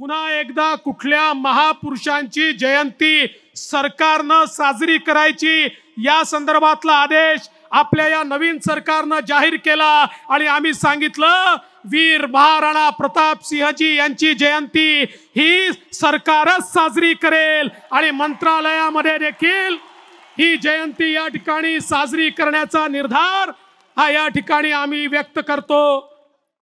पुन्हा एकदा कुठल्या महापुरुषांची जयंती सरकारनं साजरी करायची या संदर्भातला आदेश आपल्या या नवीन सरकारनं जाहीर केला आणि आम्ही सांगितलं वीर महाराणा प्रताप सिंहजी यांची जयंती ही सरकारच साजरी करेल आणि मंत्रालयामध्ये देखील ही जयंती या ठिकाणी साजरी करण्याचा निर्धार हा या ठिकाणी आम्ही व्यक्त करतो